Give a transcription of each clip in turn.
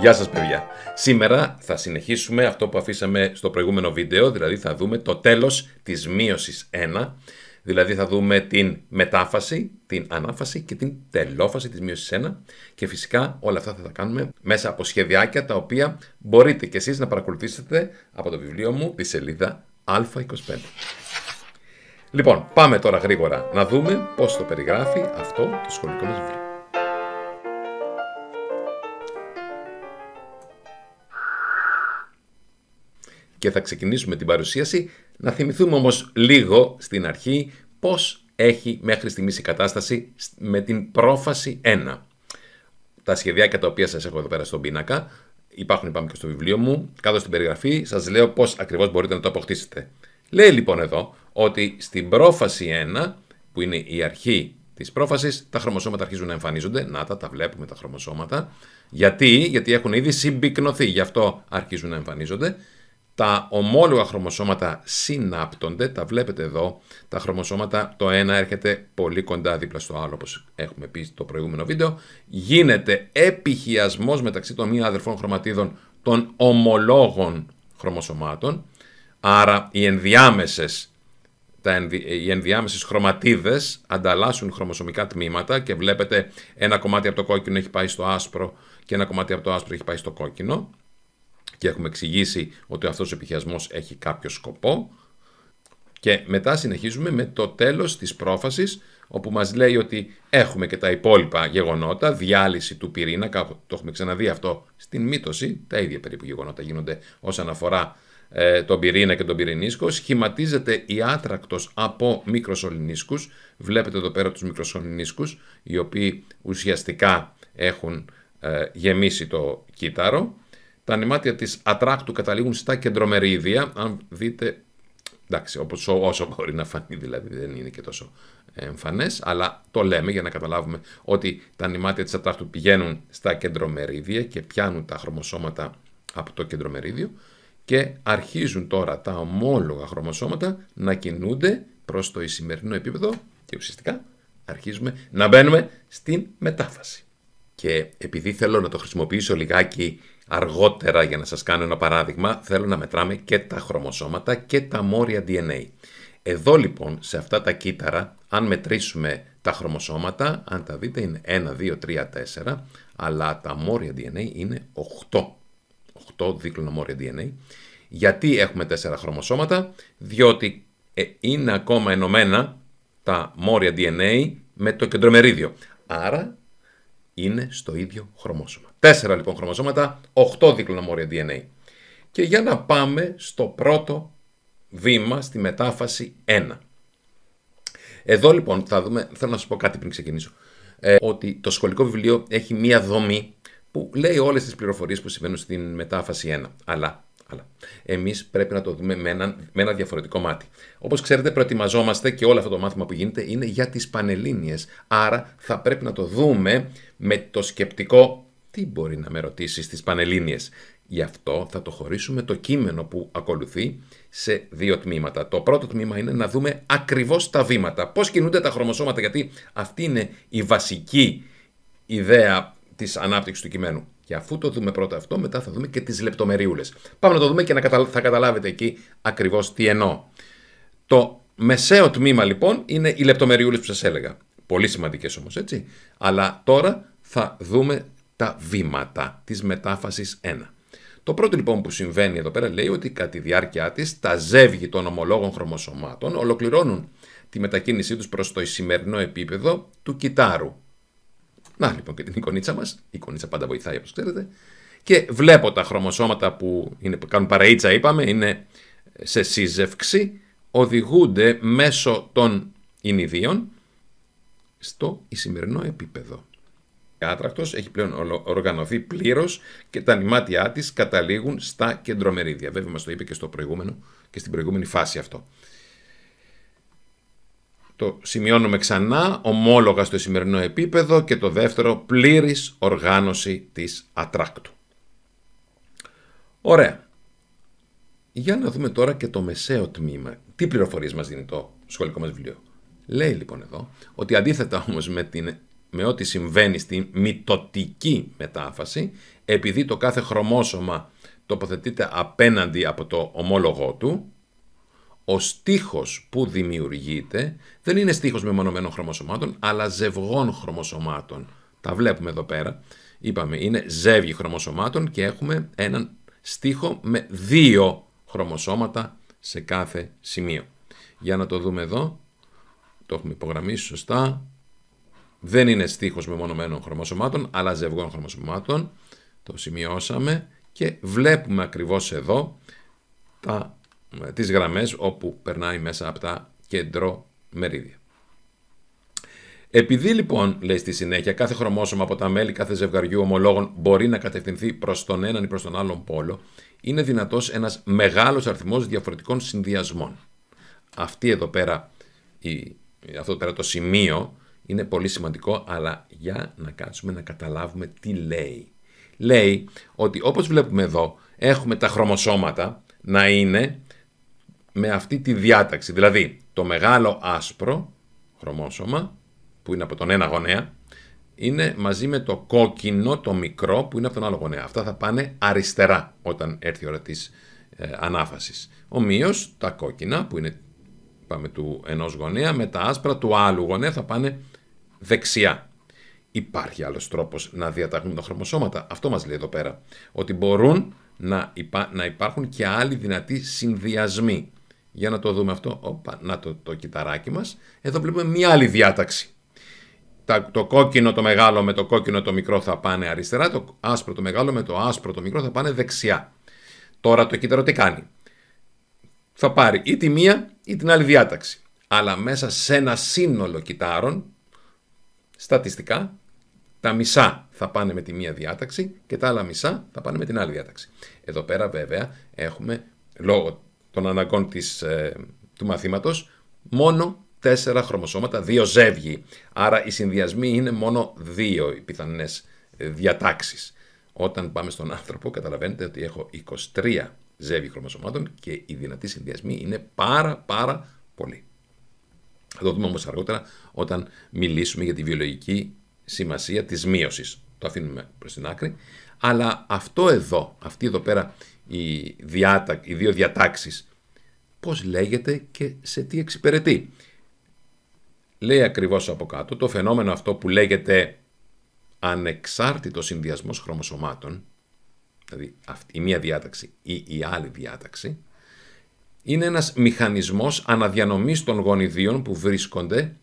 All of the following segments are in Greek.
Γεια σας παιδιά. Σήμερα θα συνεχίσουμε αυτό που αφήσαμε στο προηγούμενο βίντεο, δηλαδή θα δούμε το τέλος της μείωσης 1, δηλαδή θα δούμε την μετάφαση, την ανάφαση και την τελόφαση της μείωσης 1 και φυσικά όλα αυτά θα τα κάνουμε μέσα από σχεδιάκια τα οποία μπορείτε και εσείς να παρακολουθήσετε από το βιβλίο μου τη σελίδα α25. Λοιπόν, πάμε τώρα γρήγορα να δούμε πώς το περιγράφει αυτό το σχολικό μας βιβλίο. και θα ξεκινήσουμε την παρουσίαση. Να θυμηθούμε όμως λίγο στην αρχή πώς έχει μέχρι στιγμής η κατάσταση με την πρόφαση 1. Τα σχεδιάκια τα οποία σας έχω εδώ πέρα στον πίνακα υπάρχουν πάμε και στο βιβλίο μου, κάτω στην περιγραφή σας λέω πώς ακριβώς μπορείτε να το αποκτήσετε. Λέει λοιπόν εδώ ότι στην πρόφαση 1 που είναι η αρχή της πρόφασης, τα χρωμοσώματα αρχίζουν να εμφανίζονται. Να τα, τα βλέπουμε τα χρωμοσώματα. Γιατί, γιατί έχουν ήδη συμπυκνωθεί, γι' αυτό αρχίζουν να εμφανίζονται. Τα ομόλογα χρωμοσώματα συνάπτονται, τα βλέπετε εδώ, τα χρωμοσώματα το ένα έρχεται πολύ κοντά δίπλα στο άλλο όπως έχουμε πει στο προηγούμενο βίντεο. Γίνεται επιχειασμός μεταξύ των μία αδερφών χρωματίδων των ομολόγων χρωμοσωμάτων. Άρα οι ενδιάμεσες, τα ενδι, οι ενδιάμεσες χρωματίδες ανταλλάσσουν χρωμοσωμικά τμήματα και βλέπετε ένα κομμάτι από το κόκκινο έχει πάει στο άσπρο και ένα κομμάτι από το άσπρο έχει πάει στο κόκκινο και έχουμε εξηγήσει ότι αυτός ο επιχειασμός έχει κάποιο σκοπό. Και μετά συνεχίζουμε με το τέλος της πρόφασης, όπου μας λέει ότι έχουμε και τα υπόλοιπα γεγονότα, διάλυση του πυρήνα, το έχουμε ξαναδεί αυτό στην μύτωση, τα ίδια περίπου γεγονότα γίνονται όσον αφορά ε, τον πυρήνα και τον πυρηνίσκο. Σχηματίζεται η άτρακτος από μικροσωληνίσκους, βλέπετε εδώ πέρα τους μικροσωληνίσκους, οι οποίοι ουσιαστικά έχουν ε, γεμίσει το κύτταρο τα νημάτια της ατράκτου καταλήγουν στα κεντρομερίδια. Αν δείτε. Εντάξει, όπως, όσο μπορεί να φανεί, δηλαδή δεν είναι και τόσο εμφανές, αλλά το λέμε για να καταλάβουμε ότι τα νημάτια της ατράκτου πηγαίνουν στα κεντρομερίδια και πιάνουν τα χρωμοσώματα από το κεντρομερίδιο και αρχίζουν τώρα τα ομόλογα χρωμοσώματα να κινούνται προς το ισημερινό επίπεδο και ουσιαστικά αρχίζουμε να μπαίνουμε στην μετάφαση. Και επειδή θέλω να το χρησιμοποιήσω λιγάκι Αργότερα, για να σας κάνω ένα παράδειγμα, θέλω να μετράμε και τα χρωμοσώματα και τα μόρια DNA. Εδώ λοιπόν, σε αυτά τα κύτταρα, αν μετρήσουμε τα χρωμοσώματα, αν τα δείτε είναι 1, 2, 3, 4, αλλά τα μόρια DNA είναι 8. 8 δίκλωνα μόρια DNA. Γιατί έχουμε 4 χρωμοσώματα, διότι ε, είναι ακόμα ενωμένα τα μόρια DNA με το κεντρομερίδιο. Άρα είναι στο ίδιο χρωμόσωμα. Τέσσερα λοιπόν χρωμοσώματα, οχτώ μόρια DNA. Και για να πάμε στο πρώτο βήμα, στη μετάφαση 1. Εδώ λοιπόν θα δούμε, θέλω να σας πω κάτι πριν ξεκινήσω, ε, ότι το σχολικό βιβλίο έχει μία δομή που λέει όλες τις πληροφορίες που συμβαίνουν στην μετάφαση 1. Αλλά αλλά εμείς πρέπει να το δούμε με ένα, διαφορετικό μάτι. Όπως ξέρετε, προετοιμαζόμαστε και όλο αυτό το μάθημα που γίνεται είναι για τις Πανελλήνιες. Άρα θα πρέπει να το δούμε με το σκεπτικό τι μπορεί να με ρωτήσεις στις πανελλήνιες. Γι' αυτό θα το χωρίσουμε το κείμενο που ακολουθεί σε δύο τμήματα. Το πρώτο τμήμα είναι να δούμε ακριβώς τα βήματα, Πώς κινούνται τα χρωμοσώματα, γιατί αυτή είναι η βασική ιδέα της ανάπτυξης του κειμένου. Και αφού το δούμε πρώτα αυτό, μετά θα δούμε και τις λεπτομεριούλες. Πάμε να το δούμε και να θα καταλάβετε εκεί ακριβώς τι εννοώ. Το μεσαίο τμήμα λοιπόν είναι οι λεπτομεριούλες που σας έλεγα. Πολύ σημαντικές όμως έτσι. Αλλά τώρα θα δούμε τα βήματα της μετάφασης 1. Το πρώτο λοιπόν που συμβαίνει εδώ πέρα λέει ότι κατά τη διάρκεια της τα ζεύγη των ομολόγων χρωμοσωμάτων ολοκληρώνουν τη μετακίνησή τους προς το σημερινό επίπεδο του κυτάρου. Να λοιπόν και την εικονίτσα μας. Η εικονίτσα πάντα βοηθάει όπως ξέρετε. Και βλέπω τα χρωμοσώματα που είναι, κάνουν παραίτσα, είπαμε, είναι σε σύζευξη, οδηγούνται μέσω των ινιδίων στο ισημερινό επίπεδο. Η άτρακτος έχει πλέον οργανωθεί πλήρως και τα νημάτια της καταλήγουν στα κεντρομερίδια. Βέβαια μας το είπε στο προηγούμενο και στην προηγούμενη φάση αυτό το σημειώνουμε ξανά, ομόλογα στο σημερινό επίπεδο και το δεύτερο, πλήρης οργάνωση της ατράκτου. Ωραία. Για να δούμε τώρα και το μεσαίο τμήμα. Τι πληροφορίες μας δίνει το σχολικό μας βιβλίο. Λέει λοιπόν εδώ ότι αντίθετα όμως με, την, ό,τι συμβαίνει στη μυτοτική μετάφαση, επειδή το κάθε χρωμόσωμα τοποθετείται απέναντι από το ομόλογό του, ο στίχος που δημιουργείται δεν είναι στίχος μονομένων χρωμοσωμάτων, αλλά ζευγών χρωμοσωμάτων. Τα βλέπουμε εδώ πέρα. Είπαμε, είναι ζεύγη χρωμοσωμάτων και έχουμε έναν στίχο με δύο χρωμοσώματα σε κάθε σημείο. Για να το δούμε εδώ. Το έχουμε υπογραμμίσει σωστά. Δεν είναι στίχος μονομένων χρωμοσωμάτων, αλλά ζευγών χρωμοσωμάτων. Το σημειώσαμε και βλέπουμε ακριβώς εδώ τα ε, τις γραμμές όπου περνάει μέσα από τα κέντρο μερίδια. Επειδή λοιπόν, λέει στη συνέχεια, κάθε χρωμόσωμα από τα μέλη κάθε ζευγαριού ομολόγων μπορεί να κατευθυνθεί προς τον έναν ή προς τον άλλον πόλο, είναι δυνατός ένας μεγάλος αριθμός διαφορετικών συνδυασμών. Αυτή εδώ πέρα, η, αυτό το σημείο είναι πολύ σημαντικό, αλλά για να κάτσουμε να καταλάβουμε τι λέει. Λέει ότι όπως βλέπουμε εδώ, έχουμε τα χρωμοσώματα να είναι με αυτή τη διάταξη. Δηλαδή, το μεγάλο άσπρο χρωμόσωμα, που είναι από τον ένα γονέα, είναι μαζί με το κόκκινο, το μικρό, που είναι από τον άλλο γονέα. Αυτά θα πάνε αριστερά όταν έρθει η ώρα της ε, ανάφασης. Ομοίως, τα κόκκινα, που είναι πάμε, του ενός γονέα, με τα άσπρα του άλλου γονέα θα πάνε δεξιά. Υπάρχει άλλος τρόπος να διαταγούν τα χρωμοσώματα. Αυτό μας λέει εδώ πέρα. Ότι μπορούν να, να υπάρχουν και άλλοι δυνατοί συνδυασμοί. Για να το δούμε αυτό. Οπα, να το, το κυταράκι μας. Εδώ βλέπουμε μια άλλη διάταξη. Το κόκκινο το μεγάλο με το κόκκινο το μικρό θα πάνε αριστερά, το άσπρο το μεγάλο με το άσπρο το μικρό θα πάνε δεξιά. Τώρα το κύτταρο τι κάνει. Θα πάρει ή τη μία ή την άλλη διάταξη. Αλλά μέσα σε ένα σύνολο κυτάρων, στατιστικά, τα μισά θα πάνε με τη μία διάταξη και τα άλλα μισά θα πάνε με την άλλη διάταξη. Εδώ πέρα βέβαια έχουμε λόγω των αναγκών της, ε, του μαθήματος, μόνο τέσσερα χρωμοσώματα, δύο ζεύγοι. Άρα οι συνδυασμοί είναι μόνο δύο οι πιθανές ε, διατάξεις. Όταν πάμε στον άνθρωπο καταλαβαίνετε ότι έχω 23 ζεύγη χρωμοσωμάτων και οι δυνατοί συνδυασμοί είναι πάρα πάρα πολύ. Θα το δούμε όμως αργότερα όταν μιλήσουμε για τη βιολογική σημασία της μείωσης. Το αφήνουμε προς την άκρη. Αλλά αυτό εδώ, αυτή εδώ πέρα οι, διάτα, οι δύο διατάξεις πώς λέγεται και σε τι εξυπηρετεί. Λέει ακριβώς από κάτω το φαινόμενο αυτό που λέγεται ανεξάρτητος συνδυασμός χρωμοσωμάτων, δηλαδή αυτή, η μία διάταξη ή η άλλη διάταξη, είναι ένας μηχανισμός αναδιανομής των γονιδίων που βρίσκονται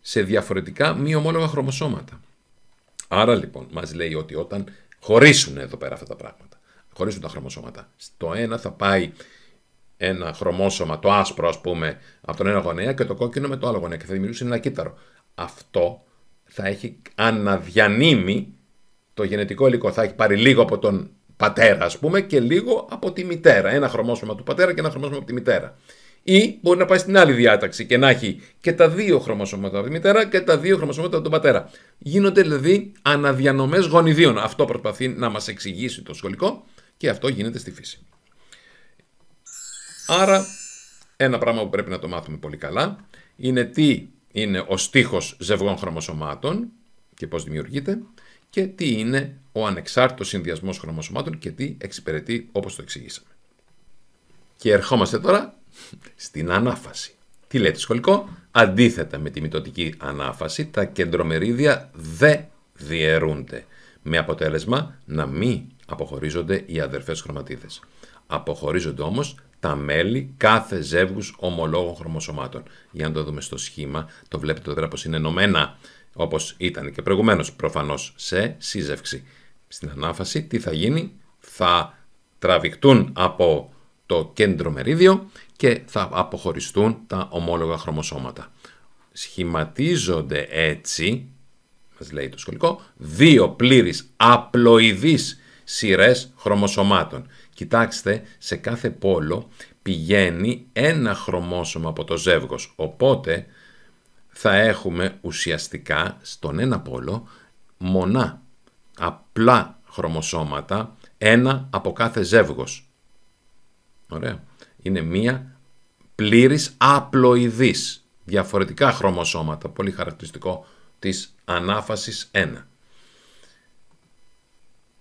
σε διαφορετικά μη ομόλογα χρωμοσώματα. Άρα λοιπόν μας λέει ότι όταν χωρίσουν εδώ πέρα αυτά τα πράγματα, χωρίζουν τα χρωμοσώματα. Στο ένα θα πάει ένα χρωμόσωμα, το άσπρο ας πούμε, από τον ένα γονέα και το κόκκινο με το άλλο γονέα και θα δημιουργήσει ένα κύτταρο. Αυτό θα έχει αναδιανύμει το γενετικό υλικό. Θα έχει πάρει λίγο από τον πατέρα ας πούμε και λίγο από τη μητέρα. Ένα χρωμόσωμα του πατέρα και ένα χρωμόσωμα από τη μητέρα. Ή μπορεί να πάει στην άλλη διάταξη και να έχει και τα δύο χρωμοσώματα από τη μητέρα και τα δύο χρωμοσώματα από τον πατέρα. Γίνονται δηλαδή αναδιανομές γονιδίων. Αυτό προσπαθεί να μας εξηγήσει το σχολικό και αυτό γίνεται στη φύση. Άρα, ένα πράγμα που πρέπει να το μάθουμε πολύ καλά είναι τι είναι ο στίχος ζευγών χρωμοσωμάτων και πώς δημιουργείται και τι είναι ο ανεξάρτητος συνδυασμός χρωμοσωμάτων και τι εξυπηρετεί όπως το εξηγήσαμε. Και ερχόμαστε τώρα στην ανάφαση. Τι λέει το σχολικό, αντίθετα με τη μητωτική ανάφαση τα κεντρομερίδια δεν διαιρούνται με αποτέλεσμα να μην Αποχωρίζονται οι αδερφές χρωματίδες. Αποχωρίζονται όμως τα μέλη κάθε ζεύγους ομολόγων χρωμοσωμάτων. Για να το δούμε στο σχήμα, το βλέπετε τώρα πως είναι ενωμένα, όπως ήταν και προηγουμένως, προφανώς σε σύζευξη. Στην ανάφαση τι θα γίνει, θα τραβηχτούν από το κέντρο μερίδιο και θα αποχωριστούν τα ομόλογα χρωμοσώματα. Σχηματίζονται έτσι, μας λέει το σχολικό, δύο πλήρεις απλοειδείς σειρές χρωμοσωμάτων. Κοιτάξτε, σε κάθε πόλο πηγαίνει ένα χρωμόσωμα από το ζεύγος. Οπότε θα έχουμε ουσιαστικά στον ένα πόλο μονά, απλά χρωμοσώματα, ένα από κάθε ζεύγος. Ωραία. Είναι μία πλήρης απλοειδής. Διαφορετικά χρωμοσώματα, πολύ χαρακτηριστικό της ανάφασης 1.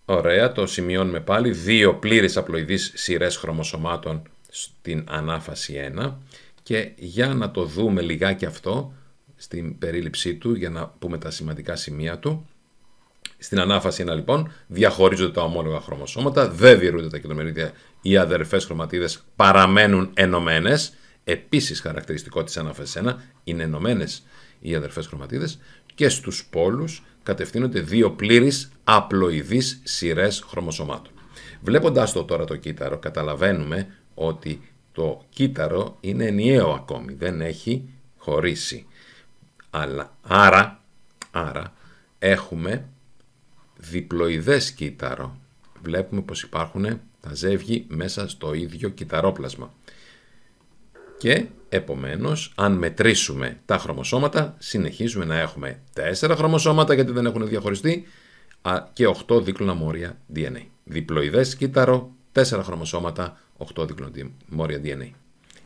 Ωραία, το σημειώνουμε πάλι. Δύο πλήρες απλοειδείς σειρές χρωμοσωμάτων στην ανάφαση 1. Και για να το δούμε λιγάκι αυτό στην περίληψή του, για να πούμε τα σημαντικά σημεία του. Στην ανάφαση 1 λοιπόν διαχωρίζονται τα ομόλογα χρωμοσώματα, δεν διαιρούνται τα κοινομερίδια. οι αδερφές χρωματίδες παραμένουν ενωμένες. Επίσης χαρακτηριστικό της ανάφασης 1 είναι ενωμένες οι αδερφές χρωματίδες και στους πόλους κατευθύνονται δύο πλήρεις απλοειδείς σειρές χρωμοσωμάτων. Βλέποντας το τώρα το κύτταρο καταλαβαίνουμε ότι το κύτταρο είναι ενιαίο ακόμη, δεν έχει χωρίσει. Αλλά, άρα, άρα έχουμε διπλοειδές κύτταρο. Βλέπουμε πως υπάρχουν τα ζεύγη μέσα στο ίδιο κυταρόπλασμα και επομένως αν μετρήσουμε τα χρωμοσώματα συνεχίζουμε να έχουμε 4 χρωμοσώματα γιατί δεν έχουν διαχωριστεί και 8 δίκλωνα μόρια DNA. Διπλοειδές κύτταρο, 4 χρωμοσώματα, 8 δίκλωνα μόρια DNA.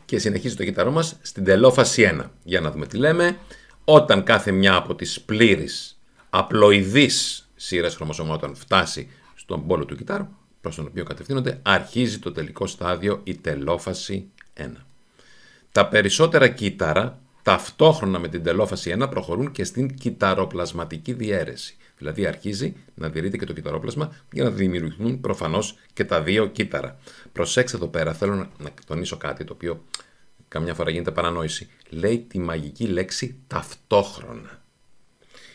Και συνεχίζει το κύτταρό μας στην τελόφαση 1. Για να δούμε τι λέμε. Όταν κάθε μια από τις πλήρεις απλοειδείς σειρές χρωμοσωμάτων φτάσει στον πόλο του κυτάρου, προς τον οποίο κατευθύνονται, αρχίζει το τελικό στάδιο, η τελόφαση 1. Τα περισσότερα κύτταρα ταυτόχρονα με την τελόφαση 1 προχωρούν και στην κυταροπλασματική διαίρεση. Δηλαδή αρχίζει να διαιρείται και το κυταρόπλασμα για να δημιουργηθούν προφανώς και τα δύο κύτταρα. Προσέξτε εδώ πέρα, θέλω να τονίσω κάτι το οποίο καμιά φορά γίνεται παρανόηση. Λέει τη μαγική λέξη ταυτόχρονα.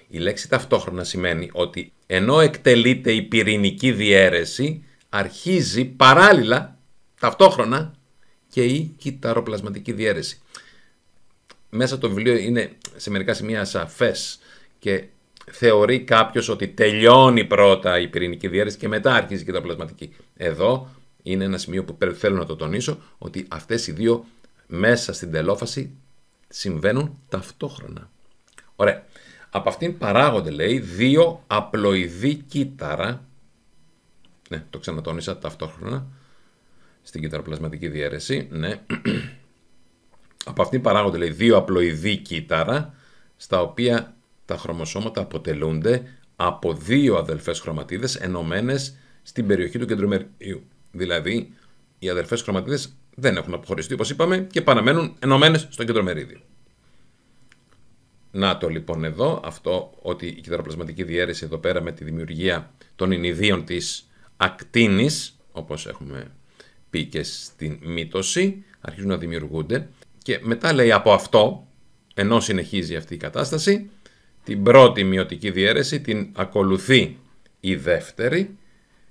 Η λέξη ταυτόχρονα σημαίνει ότι ενώ εκτελείται η πυρηνική διαίρεση, αρχίζει παράλληλα, ταυτόχρονα, και η κυταροπλασματική διαίρεση. Μέσα το βιβλίο είναι σε μερικά σημεία σαφές και θεωρεί κάποιος ότι τελειώνει πρώτα η πυρηνική διαίρεση και μετά αρχίζει η κυταροπλασματική. Εδώ είναι ένα σημείο που θέλω να το τονίσω ότι αυτές οι δύο μέσα στην τελόφαση συμβαίνουν ταυτόχρονα. Ωραία. Από αυτήν παράγονται, λέει, δύο απλοειδή κύτταρα. Ναι, το ξανατόνισα ταυτόχρονα στην κυταροπλασματική διαίρεση. Ναι. Από αυτήν παράγονται λέει, δύο απλοειδή κύτταρα, στα οποία τα χρωμοσώματα αποτελούνται από δύο αδελφές χρωματίδες ενωμένες στην περιοχή του κεντρομερίου. Δηλαδή, οι αδελφές χρωματίδες δεν έχουν αποχωριστεί, όπως είπαμε, και παραμένουν ενωμένες στο κεντρομερίδιο. Να το λοιπόν εδώ, αυτό ότι η κυταροπλασματική διαίρεση εδώ πέρα με τη δημιουργία των ινιδίων της ακτίνης, όπως έχουμε και στην μύτωση αρχίζουν να δημιουργούνται και μετά λέει από αυτό, ενώ συνεχίζει αυτή η κατάσταση, την πρώτη μειωτική διαίρεση την ακολουθεί η δεύτερη,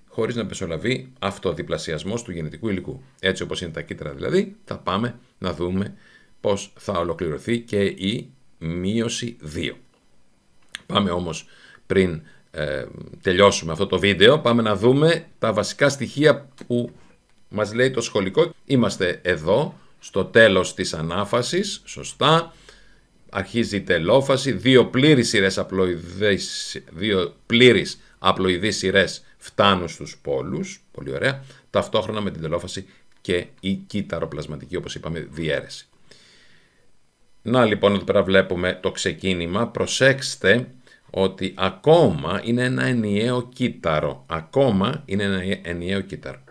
χωρίς να πεσολαβεί αυτοδιπλασιασμός του γενετικού υλικού. Έτσι όπως είναι τα κύτταρα δηλαδή, θα πάμε να δούμε πώς θα ολοκληρωθεί και η μείωση 2. Πάμε όμως πριν ε, τελειώσουμε αυτό το βίντεο, πάμε να δούμε τα βασικά στοιχεία που μας λέει το σχολικό, είμαστε εδώ, στο τέλος της ανάφασης, σωστά, αρχίζει η τελόφαση, δύο πλήρεις σειρές απλοειδές, δύο πλήρεις απλοειδείς σειρές φτάνουν στους πόλους, πολύ ωραία, ταυτόχρονα με την τελόφαση και η κύτταροπλασματική, όπως είπαμε, διαίρεση. Να λοιπόν εδώ πέρα βλέπουμε το ξεκίνημα, προσέξτε ότι ακόμα είναι ένα ενιαίο κύτταρο, ακόμα είναι ένα ενιαίο κύτταρο.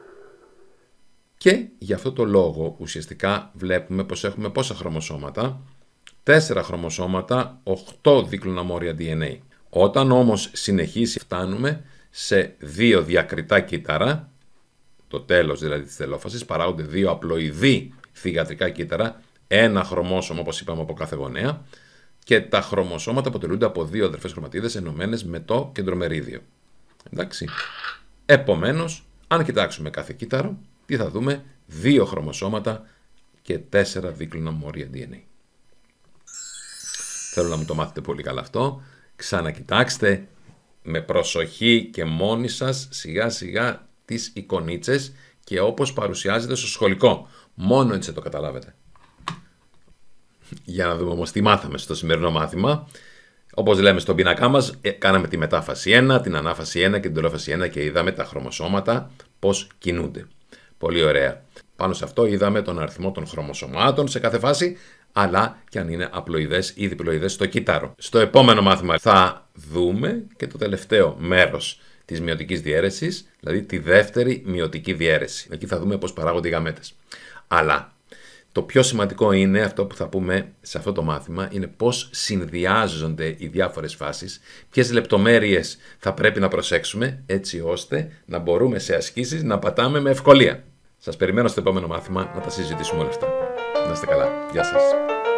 Και γι' αυτό το λόγο ουσιαστικά βλέπουμε πως έχουμε πόσα χρωμοσώματα. Τέσσερα χρωμοσώματα, 8 μόρια DNA. Όταν όμως συνεχίσει φτάνουμε σε δύο διακριτά κύτταρα, το τέλος δηλαδή της τελόφασης, παράγονται δύο απλοειδή θυγατρικά κύτταρα, ένα χρωμόσωμα όπως είπαμε από κάθε γονέα και τα χρωμοσώματα αποτελούνται από δύο αδερφές χρωματίδες ενωμένες με το κεντρομερίδιο. Εντάξει. Επομένως, αν κοιτάξουμε κάθε κύτταρο, τι θα δούμε, δύο χρωμοσώματα και τέσσερα δίκλωνα μόρια DNA. Θέλω να μου το μάθετε πολύ καλά αυτό. Ξανακοιτάξτε με προσοχή και μόνοι σας σιγά σιγά τις εικονίτσες και όπως παρουσιάζεται στο σχολικό. Μόνο έτσι θα το καταλάβετε. Για να δούμε όμως τι μάθαμε στο σημερινό μάθημα. Όπως λέμε στον πίνακά μας, ε, κάναμε τη μετάφαση 1, την ανάφαση 1 και την τελόφαση 1 και είδαμε τα χρωμοσώματα πώς κινούνται. Πολύ ωραία. Πάνω σε αυτό είδαμε τον αριθμό των χρωμοσωμάτων σε κάθε φάση, αλλά και αν είναι απλοειδές ή διπλοειδές στο κύτταρο. Στο επόμενο μάθημα θα δούμε και το τελευταίο μέρος της μειωτικής διαίρεσης, δηλαδή τη δεύτερη μειωτική διαίρεση. Εκεί θα δούμε πώς παράγονται οι γαμέτες. Αλλά το πιο σημαντικό είναι αυτό που θα πούμε σε αυτό το μάθημα, είναι πώς συνδυάζονται οι διάφορες φάσεις, ποιες λεπτομέρειες θα πρέπει να προσέξουμε έτσι ώστε να μπορούμε σε ασκήσεις να πατάμε με ευκολία. Σας περιμένω στο επόμενο μάθημα να τα συζητήσουμε όλα αυτά. Να είστε καλά. Γεια σας.